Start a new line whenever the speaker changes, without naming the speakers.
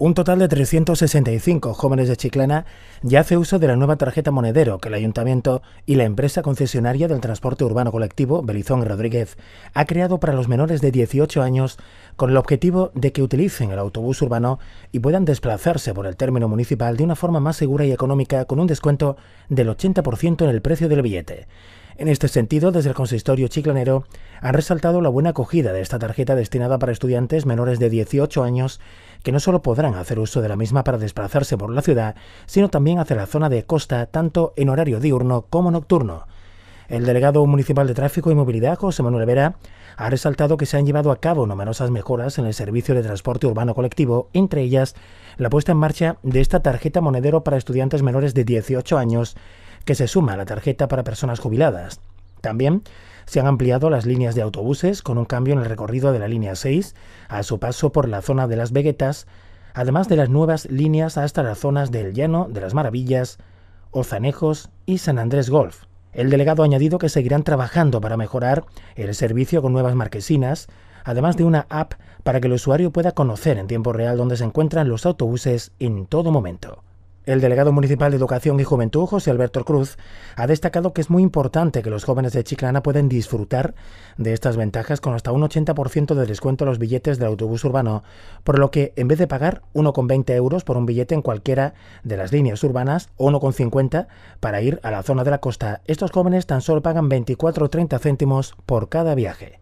Un total de 365 jóvenes de Chiclana ya hace uso de la nueva tarjeta monedero que el ayuntamiento y la empresa concesionaria del transporte urbano colectivo Belizón Rodríguez ha creado para los menores de 18 años con el objetivo de que utilicen el autobús urbano y puedan desplazarse por el término municipal de una forma más segura y económica con un descuento del 80% en el precio del billete. En este sentido, desde el consistorio chiclanero han resaltado la buena acogida de esta tarjeta destinada para estudiantes menores de 18 años que no solo podrán hacer uso de la misma para desplazarse por la ciudad, sino también hacia la zona de costa tanto en horario diurno como nocturno. El delegado municipal de Tráfico y Movilidad, José Manuel Vera, ha resaltado que se han llevado a cabo numerosas mejoras en el servicio de transporte urbano colectivo, entre ellas la puesta en marcha de esta tarjeta monedero para estudiantes menores de 18 años, que se suma a la tarjeta para personas jubiladas. También se han ampliado las líneas de autobuses con un cambio en el recorrido de la línea 6 a su paso por la zona de las Veguetas, además de las nuevas líneas hasta las zonas del Llano, de las Maravillas, Ozanejos y San Andrés Golf. El delegado ha añadido que seguirán trabajando para mejorar el servicio con nuevas marquesinas, además de una app para que el usuario pueda conocer en tiempo real dónde se encuentran los autobuses en todo momento. El delegado municipal de Educación y Juventud, José Alberto Cruz, ha destacado que es muy importante que los jóvenes de Chiclana puedan disfrutar de estas ventajas con hasta un 80% de descuento a los billetes del autobús urbano, por lo que en vez de pagar 1,20 euros por un billete en cualquiera de las líneas urbanas o 1,50 para ir a la zona de la costa, estos jóvenes tan solo pagan 24 o 30 céntimos por cada viaje.